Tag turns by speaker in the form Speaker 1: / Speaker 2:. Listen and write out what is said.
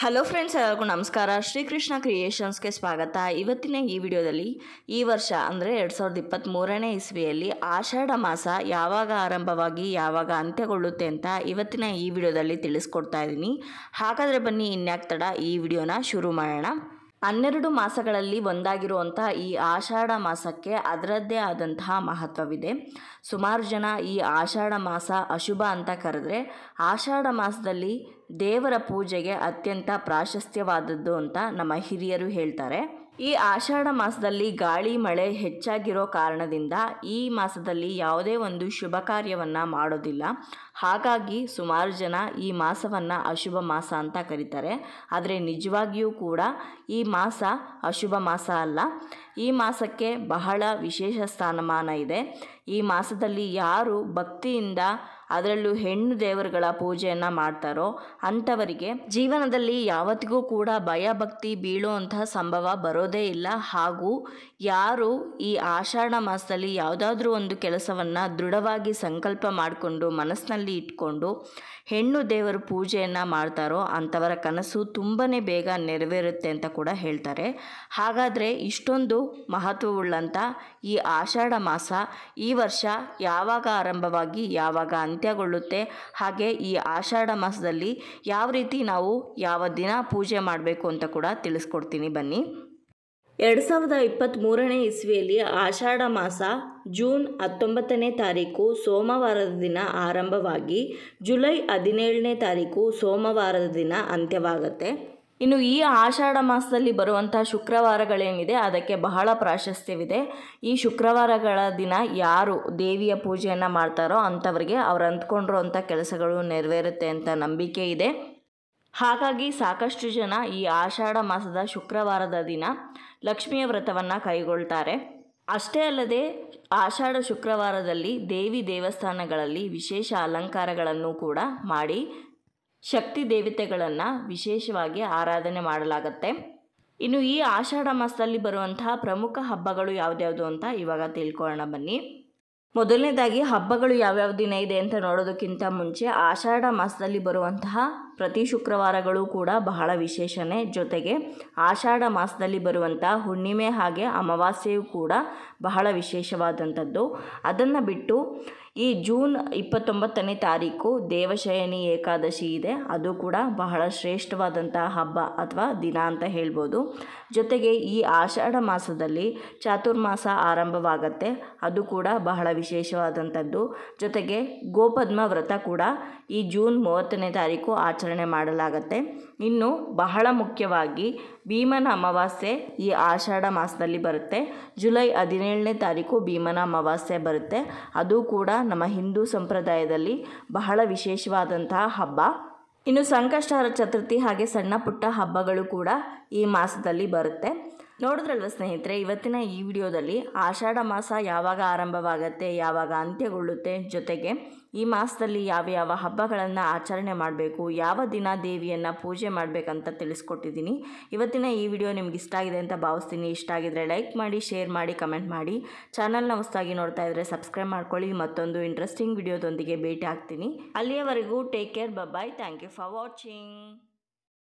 Speaker 1: hello friends ಎಲ್ಲರಿಗೂ ನಮಸ್ಕಾರ ಶ್ರೀಕೃಷ್ಣ ಕ್ರಿಯೇಷನ್ಸ್ಗೆ ಸ್ವಾಗತ ಇವತ್ತಿನ ಈ ವಿಡಿಯೋದಲ್ಲಿ ಈ ವರ್ಷ ಅಂದರೆ ಎರಡು ಸಾವಿರದ ಇಪ್ಪತ್ತ್ಮೂರನೇ ಇಸ್ವಿಯಲ್ಲಿ ಆಷಾಢ ಮಾಸ ಯಾವಾಗ ಆರಂಭವಾಗಿ ಯಾವಾಗ ಅಂತ್ಯಗೊಳ್ಳುತ್ತೆ ಅಂತ ಇವತ್ತಿನ ಈ ವಿಡಿಯೋದಲ್ಲಿ ತಿಳಿಸ್ಕೊಡ್ತಾ ಇದ್ದೀನಿ ಹಾಗಾದರೆ ಬನ್ನಿ ಇನ್ಯಾಕ್ ತಡ ಈ ವಿಡಿಯೋನ ಶುರು ಮಾಡೋಣ ಹನ್ನೆರಡು ಮಾಸಗಳಲ್ಲಿ ಒಂದಾಗಿರುವಂತಹ ಈ ಆಷಾಢ ಮಾಸಕ್ಕೆ ಅದರದ್ದೇ ಆದಂತಹ ಮಹತ್ವವಿದೆ ಸುಮಾರು ಜನ ಈ ಆಷಾಢ ಮಾಸ ಅಶುಭ ಅಂತ ಕರೆದ್ರೆ ಆಷಾಢ ಮಾಸದಲ್ಲಿ ದೇವರ ಪೂಜೆಗೆ ಅತ್ಯಂತ ಪ್ರಾಶಸ್ತ್ಯವಾದದ್ದು ಅಂತ ನಮ್ಮ ಹಿರಿಯರು ಹೇಳ್ತಾರೆ ಈ ಆಷಾಢ ಮಾಸದಲ್ಲಿ ಗಾಳಿ ಮಳೆ ಹೆಚ್ಚಾಗಿರೋ ಕಾರಣದಿಂದ ಈ ಮಾಸದಲ್ಲಿ ಯಾವುದೇ ಒಂದು ಶುಭ ಕಾರ್ಯವನ್ನು ಮಾಡೋದಿಲ್ಲ ಹಾಗಾಗಿ ಸುಮಾರು ಜನ ಈ ಮಾಸವನ್ನು ಅಶುಭ ಮಾಸ ಅಂತ ಕರೀತಾರೆ ಆದರೆ ನಿಜವಾಗಿಯೂ ಕೂಡ ಈ ಮಾಸ ಅಶುಭ ಮಾಸ ಅಲ್ಲ ಈ ಮಾಸಕ್ಕೆ ಬಹಳ ವಿಶೇಷ ಸ್ಥಾನಮಾನ ಇದೆ ಈ ಮಾಸದಲ್ಲಿ ಯಾರು ಭಕ್ತಿಯಿಂದ ಅದರಲ್ಲೂ ಹೆಣ್ಣು ದೇವರುಗಳ ಪೂಜೆಯನ್ನು ಮಾಡ್ತಾರೋ ಅಂಥವರಿಗೆ ಜೀವನದಲ್ಲಿ ಯಾವತ್ತಿಗೂ ಕೂಡ ಭಯ ಭಕ್ತಿ ಬೀಳುವಂತಹ ಸಂಭವ ಬರೋದೇ ಇಲ್ಲ ಹಾಗೂ ಯಾರು ಈ ಆಷಾಢ ಮಾಸದಲ್ಲಿ ಯಾವುದಾದ್ರೂ ಒಂದು ಕೆಲಸವನ್ನು ದೃಢವಾಗಿ ಸಂಕಲ್ಪ ಮಾಡಿಕೊಂಡು ಮನಸ್ಸಿನಲ್ಲಿ ಇಟ್ಕೊಂಡು ಹೆಣ್ಣು ದೇವರ ಪೂಜೆಯನ್ನು ಮಾಡ್ತಾರೋ ಅಂಥವರ ಕನಸು ತುಂಬಾ ಬೇಗ ನೆರವೇರುತ್ತೆ ಅಂತ ಕೂಡ ಹೇಳ್ತಾರೆ ಹಾಗಾದರೆ ಇಷ್ಟೊಂದು ಮಹತ್ವವುಳ್ಳಂಥ ಈ ಆಷಾಢ ಮಾಸ ಈ ವರ್ಷ ಯಾವಾಗ ಆರಂಭವಾಗಿ ಯಾವಾಗ ಅಂತ ಅಂತ್ಯಗೊಳ್ಳುತ್ತೆ ಹಾಗೆ ಈ ಆಷಾಢ ಮಾಸದಲ್ಲಿ ಯಾವ ರೀತಿ ನಾವು ಯಾವ ದಿನ ಪೂಜೆ ಮಾಡಬೇಕು ಅಂತ ಕೂಡ ತಿಳಿಸ್ಕೊಡ್ತೀನಿ ಬನ್ನಿ ಎರಡು ಸಾವಿರದ ಮೂರನೇ ಇಸ್ವಿಯಲ್ಲಿ ಆಷಾಢ ಮಾಸ ಜೂನ್ ಹತ್ತೊಂಬತ್ತನೇ ತಾರೀಕು ಸೋಮವಾರದ ದಿನ ಆರಂಭವಾಗಿ ಜುಲೈ ಹದಿನೇಳನೇ ತಾರೀಕು ಸೋಮವಾರದ ದಿನ ಅಂತ್ಯವಾಗುತ್ತೆ ಇನ್ನು ಈ ಆಷಾಢ ಮಾಸದಲ್ಲಿ ಬರುವಂತಹ ಶುಕ್ರವಾರಗಳೇನಿದೆ ಅದಕ್ಕೆ ಬಹಳ ಪ್ರಾಶಸ್ತ್ಯವಿದೆ ಈ ಶುಕ್ರವಾರಗಳ ದಿನ ಯಾರು ದೇವಿಯ ಪೂಜೆಯನ್ನು ಮಾಡ್ತಾರೋ ಅಂಥವ್ರಿಗೆ ಅವ್ರು ಅಂದ್ಕೊಂಡಿರೋಂಥ ಕೆಲಸಗಳು ನೆರವೇರುತ್ತೆ ಅಂತ ನಂಬಿಕೆ ಇದೆ ಹಾಗಾಗಿ ಸಾಕಷ್ಟು ಜನ ಈ ಆಷಾಢ ಮಾಸದ ಶುಕ್ರವಾರದ ದಿನ ಲಕ್ಷ್ಮಿಯ ವ್ರತವನ್ನು ಕೈಗೊಳ್ತಾರೆ ಅಷ್ಟೇ ಅಲ್ಲದೆ ಆಷಾಢ ಶುಕ್ರವಾರದಲ್ಲಿ ದೇವಿ ದೇವಸ್ಥಾನಗಳಲ್ಲಿ ವಿಶೇಷ ಅಲಂಕಾರಗಳನ್ನು ಕೂಡ ಮಾಡಿ ಶಕ್ತಿ ದೇವತೆಗಳನ್ನು ವಿಶೇಷವಾಗಿ ಆರಾಧನೆ ಮಾಡಲಾಗತ್ತೆ ಇನ್ನು ಈ ಆಷಾಢ ಮಾಸದಲ್ಲಿ ಬರುವಂತಹ ಪ್ರಮುಖ ಹಬ್ಬಗಳು ಯಾವುದ್ಯಾವುದು ಅಂತ ಇವಾಗ ತಿಳ್ಕೊಳ್ಳೋಣ ಬನ್ನಿ ಮೊದಲನೇದಾಗಿ ಹಬ್ಬಗಳು ಯಾವ್ಯಾವ ದಿನ ಇದೆ ಅಂತ ನೋಡೋದಕ್ಕಿಂತ ಮುಂಚೆ ಆಷಾಢ ಮಾಸದಲ್ಲಿ ಬರುವಂತಹ ಪ್ರತಿ ಶುಕ್ರವಾರಗಳು ಕೂಡ ಬಹಳ ವಿಶೇಷನೇ ಜೊತೆಗೆ ಆಷಾಢ ಮಾಸದಲ್ಲಿ ಬರುವಂತಹ ಹುಣ್ಣಿಮೆ ಹಾಗೆ ಅಮಾವಾಸ್ಯೆಯು ಕೂಡ ಬಹಳ ವಿಶೇಷವಾದಂಥದ್ದು ಅದನ್ನು ಬಿಟ್ಟು ಈ ಜೂನ್ ಇಪ್ಪತ್ತೊಂಬತ್ತನೇ ತಾರೀಕು ದೇವಶಯನಿ ಏಕಾದಶಿ ಇದೆ ಅದು ಕೂಡ ಬಹಳ ಶ್ರೇಷ್ಠವಾದಂತಹ ಹಬ್ಬ ಅಥವಾ ದಿನ ಅಂತ ಹೇಳ್ಬೋದು ಜೊತೆಗೆ ಈ ಆಷಾಢ ಮಾಸದಲ್ಲಿ ಚಾತುರ್ಮಾಸ ಆರಂಭವಾಗತ್ತೆ ಅದು ಕೂಡ ಬಹಳ ವಿಶೇಷವಾದಂಥದ್ದು ಜೊತೆಗೆ ಗೋಪದ್ಮ ವ್ರತ ಕೂಡ ಈ ಜೂನ್ ಮೂವತ್ತನೇ ತಾರೀಕು ಆಚರಣೆ ಮಾಡಲಾಗತ್ತೆ ಇನ್ನು ಬಹಳ ಮುಖ್ಯವಾಗಿ ಭೀಮನ ಅಮಾವಾಸ್ಯೆ ಈ ಆಷಾಢ ಮಾಸದಲ್ಲಿ ಬರುತ್ತೆ ಜುಲೈ ಹದಿನೇಳನೇ ತಾರೀಕು ಭೀಮನ ಅಮಾವಾಸ್ಯೆ ಬರುತ್ತೆ ಅದು ಕೂಡ ನಮ್ಮ ಹಿಂದೂ ಸಂಪ್ರದಾಯದಲ್ಲಿ ಬಹಳ ವಿಶೇಷವಾದಂತಹ ಹಬ್ಬ ಇನ್ನು ಸಂಕಷ್ಟರ ಚತುರ್ಥಿ ಹಾಗೆ ಸಣ್ಣ ಪುಟ್ಟ ಹಬ್ಬಗಳು ಕೂಡ ಈ ಮಾಸದಲ್ಲಿ ಬರುತ್ತೆ ನೋಡಿದ್ರಲ್ವ ಸ್ನೇಹಿತರೆ ಇವತ್ತಿನ ಈ ವಿಡಿಯೋದಲ್ಲಿ ಆಷಾಢ ಮಾಸ ಯಾವಾಗ ಆರಂಭವಾಗುತ್ತೆ ಯಾವಾಗ ಅಂತ್ಯಗೊಳ್ಳುತ್ತೆ ಜೊತೆಗೆ ಈ ಮಾಸದಲ್ಲಿ ಯಾವ ಯಾವ ಹಬ್ಬಗಳನ್ನು ಆಚರಣೆ ಮಾಡಬೇಕು ಯಾವ ದಿನ ದೇವಿಯನ್ನು ಪೂಜೆ ಮಾಡಬೇಕಂತ ತಿಳಿಸ್ಕೊಟ್ಟಿದ್ದೀನಿ ಇವತ್ತಿನ ಈ ವಿಡಿಯೋ ನಿಮ್ಗೆ ಇಷ್ಟ ಆಗಿದೆ ಅಂತ ಭಾವಿಸ್ತೀನಿ ಇಷ್ಟ ಆಗಿದ್ರೆ ಲೈಕ್ ಮಾಡಿ ಶೇರ್ ಮಾಡಿ ಕಮೆಂಟ್ ಮಾಡಿ ಚಾನಲ್ನ ಹೊಸದಾಗಿ ನೋಡ್ತಾ ಇದ್ದರೆ ಸಬ್ಸ್ಕ್ರೈಬ್ ಮಾಡ್ಕೊಳ್ಳಿ ಮತ್ತೊಂದು ಇಂಟ್ರೆಸ್ಟಿಂಗ್ ವಿಡಿಯೋದೊಂದಿಗೆ ಭೇಟಿ ಆಗ್ತೀನಿ ಅಲ್ಲಿಯವರೆಗೂ take care bye thank you for watching